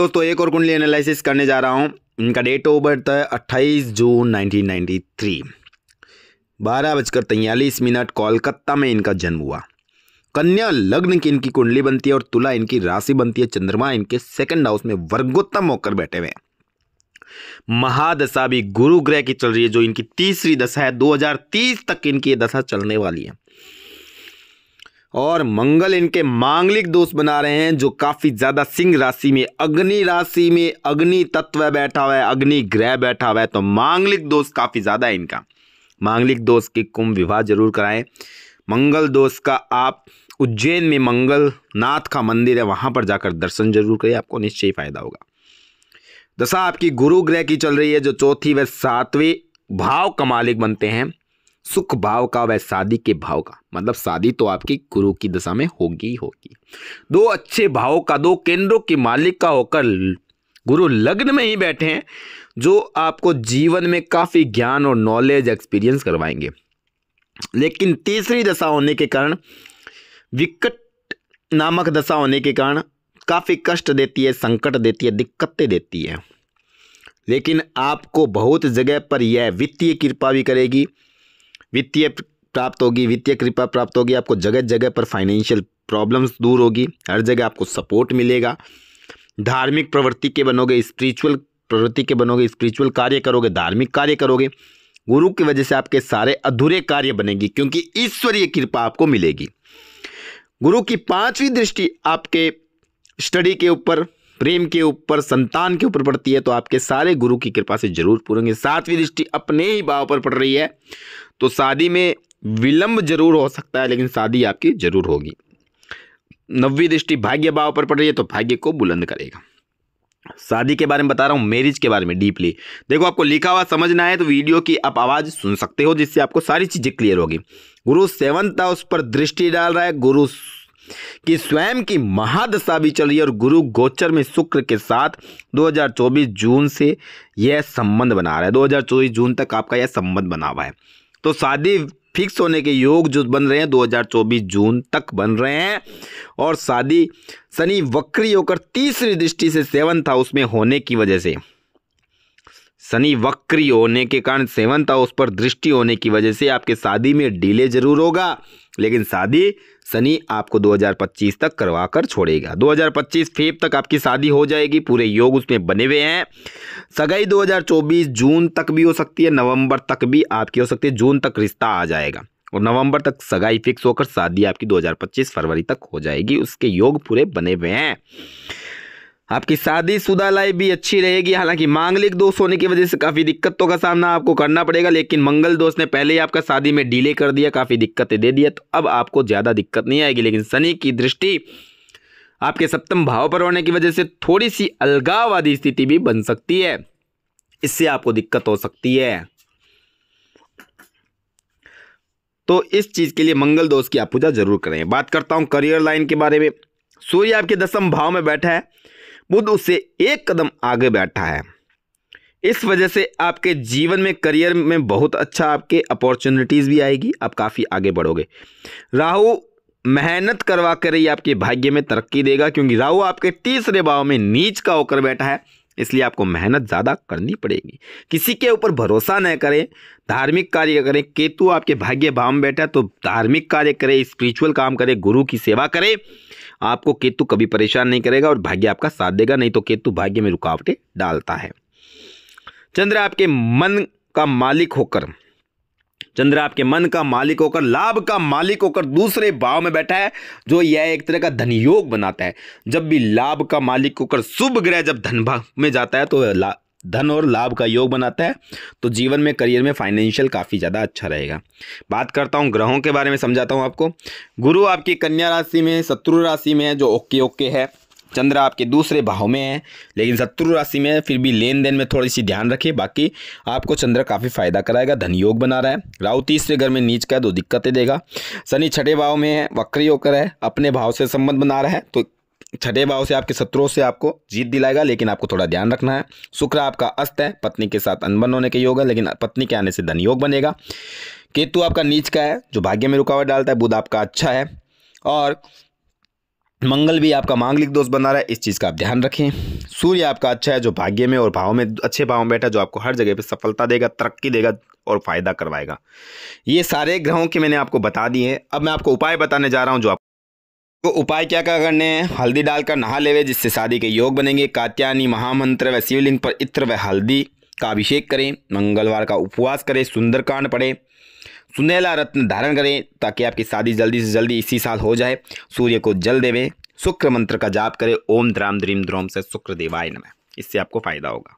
दोस्तों तो एक और कुंडली एनालिसिस करने जा रहा हूँ इनका डेट ऑफ बर्थ है अट्ठाईस जून 1993 बारह बजकर तैयलीस मिनट कोलकाता में इनका जन्म हुआ कन्या लग्न की इनकी कुंडली बनती है और तुला इनकी राशि बनती है चंद्रमा इनके सेकंड हाउस में वर्गोत्तम होकर बैठे हुए महादशा भी गुरु ग्रह की चल रही है जो इनकी तीसरी दशा है 2030 तक इनकी दशा चलने वाली है और मंगल इनके मांगलिक दोष बना रहे हैं जो काफ़ी ज़्यादा सिंह राशि में अग्नि राशि में अग्नि तत्व बैठा हुआ है अग्नि ग्रह बैठा हुआ है तो मांगलिक दोष काफ़ी ज़्यादा है इनका मांगलिक दोष की कुंभ विवाह जरूर कराएं मंगल दोष का आप उज्जैन में मंगल नाथ का मंदिर है वहां पर जाकर दर्शन जरूर करिए आपको निश्चय फ़ायदा होगा दशा आपकी गुरु ग्रह की चल रही है जो चौथी व सातवें भाव का मालिक बनते हैं सुख भाव का व शादी के भाव का मतलब शादी तो आपकी गुरु की दशा में होगी ही होगी दो अच्छे भावों का दो केंद्रों के मालिक का होकर गुरु लग्न में ही बैठे हैं जो आपको जीवन में काफ़ी ज्ञान और नॉलेज एक्सपीरियंस करवाएंगे लेकिन तीसरी दशा होने के कारण विकट नामक दशा होने के कारण काफ़ी कष्ट देती है संकट देती है दिक्कतें देती है लेकिन आपको बहुत जगह पर यह वित्तीय कृपा भी करेगी वित्तीय प्राप्त होगी वित्तीय कृपा प्राप्त होगी आपको जगह जगह पर फाइनेंशियल प्रॉब्लम्स दूर होगी हर जगह आपको सपोर्ट मिलेगा धार्मिक प्रवृत्ति के बनोगे स्पिरिचुअल प्रवृत्ति के बनोगे स्पिरिचुअल कार्य करोगे धार्मिक कार्य करोगे गुरु की वजह से आपके सारे अधूरे कार्य बनेगी क्योंकि ईश्वरीय कृपा आपको मिलेगी गुरु की पांचवी दृष्टि आपके स्टडी के ऊपर प्रेम के ऊपर संतान के ऊपर पड़ती है तो आपके सारे गुरु की कृपा से जरूर पूरेंगे सातवीं दृष्टि अपने ही भाव पर पड़ रही है तो शादी में विलंब जरूर हो सकता है लेकिन शादी आपकी जरूर होगी नवी दृष्टि भाग्य भाव पर पड़ रही है तो भाग्य को बुलंद करेगा शादी के बारे में बता रहा हूँ मैरिज के बारे में डीपली देखो आपको लिखा हुआ समझना है तो वीडियो की आप आवाज़ सुन सकते हो जिससे आपको सारी चीज़ें क्लियर होगी गुरु सेवंथ था उस पर दृष्टि डाल रहा है गुरु कि स्वयं की महादशा भी चल रही है और गुरु गोचर में शुक्र के साथ 2024 जून से यह संबंध बना रहा है 2024 जून तक आपका यह संबंध बना हुआ है तो शादी फिक्स होने के योग जो बन रहे हैं 2024 जून तक बन रहे हैं और शादी शनि वक्री होकर तीसरी दृष्टि से सेवन था उसमें होने की वजह से शनि वक्री होने के कारण सेवन था उस पर दृष्टि होने की वजह से आपके शादी में डिले जरूर होगा लेकिन शादी सनी आपको 2025 तक करवा कर छोड़ेगा 2025 फेब तक आपकी शादी हो जाएगी पूरे योग उसमें बने हुए हैं सगाई 2024 जून तक भी हो सकती है नवंबर तक भी आपकी हो सकती है जून तक रिश्ता आ जाएगा और नवंबर तक सगाई फिक्स होकर शादी आपकी 2025 फरवरी तक हो जाएगी उसके योग पूरे बने हुए हैं आपकी शादी शुदा लाइफ भी अच्छी रहेगी हालांकि मांगलिक दोष होने की वजह से काफ़ी दिक्कतों का सामना आपको करना पड़ेगा लेकिन मंगल दोष ने पहले ही आपका शादी में डिले कर दिया काफ़ी दिक्कतें दे दिया तो अब आपको ज़्यादा दिक्कत नहीं आएगी लेकिन शनि की दृष्टि आपके सप्तम भाव पर होने की वजह से थोड़ी सी अलगाववादी स्थिति भी बन सकती है इससे आपको दिक्कत हो सकती है तो इस चीज़ के लिए मंगल दोष की आप पूजा जरूर करें बात करता हूं करियर लाइन के बारे में सूर्य आपके दसम भाव में बैठा है बुद्ध उससे एक कदम आगे बैठा है इस वजह से आपके जीवन में करियर में बहुत अच्छा आपके अपॉर्चुनिटीज़ भी आएगी आप काफ़ी आगे बढ़ोगे राहु मेहनत करवा कर ही आपके भाग्य में तरक्की देगा क्योंकि राहु आपके तीसरे भाव में नीच का होकर बैठा है इसलिए आपको मेहनत ज़्यादा करनी पड़ेगी किसी के ऊपर भरोसा न करें धार्मिक कार्य करें केतु आपके भाग्य भाव में बैठा है तो धार्मिक कार्य करें स्पिरिचुअल काम करें गुरु की सेवा करें आपको केतु कभी परेशान नहीं करेगा और भाग्य आपका साथ देगा नहीं तो केतु भाग्य में रुकावटें डालता है चंद्र आपके मन का मालिक होकर चंद्र आपके मन का मालिक होकर लाभ का मालिक होकर दूसरे भाव में बैठा है जो यह एक तरह का धन योग बनाता है जब भी लाभ का मालिक होकर शुभ ग्रह जब धन भाव में जाता है तो धन और लाभ का योग बनाता है तो जीवन में करियर में फाइनेंशियल काफ़ी ज़्यादा अच्छा रहेगा बात करता हूँ ग्रहों के बारे में समझाता हूँ आपको गुरु आपकी कन्या राशि में शत्रु राशि में है जो ओके ओके है चंद्र आपके दूसरे भाव में है लेकिन शत्रु राशि में फिर भी लेन देन में थोड़ी सी ध्यान रखिए बाकी आपको चंद्र काफ़ी फायदा कराएगा धन योग बना रहा है राहु तीसरे घर में नीच का है तो दिक्कतें देगा शनि छठे भाव में है योग कर है अपने भाव से संबंध बना रहा है तो छठे भाव से आपके शत्रुओं से आपको जीत दिलाएगा लेकिन आपको थोड़ा ध्यान रखना है शुक्र आपका अस्त है पत्नी के साथ अनबन होने के योग है लेकिन पत्नी के आने से धन योग बनेगा केतु आपका नीच का है जो भाग्य में रुकावट डालता है बुध आपका अच्छा है और मंगल भी आपका मांगलिक दोष बना रहा है इस चीज़ का आप ध्यान रखें सूर्य आपका अच्छा है जो भाग्य में और भाव में अच्छे भाव में बैठा जो आपको हर जगह पर सफलता देगा तरक्की देगा और फ़ायदा करवाएगा ये सारे ग्रहों के मैंने आपको बता दिए हैं अब मैं आपको उपाय बताने जा रहा हूँ जो आप तो उपाय क्या क्या करने हैं हल्दी डालकर नहा लेवे जिससे शादी के योग बनेंगे कात्यानी महामंत्र व शिवलिंग पर इत्र व हल्दी का अभिषेक करें मंगलवार का उपवास करें सुंदरकांड पढ़ें सुनेला रत्न धारण करें ताकि आपकी शादी जल्दी से जल्दी इसी साल हो जाए सूर्य को जल देवें शुक्र मंत्र का जाप करें ओम द्राम द्रीम द्रोम से शुक्र देवाय नमः इससे आपको फायदा होगा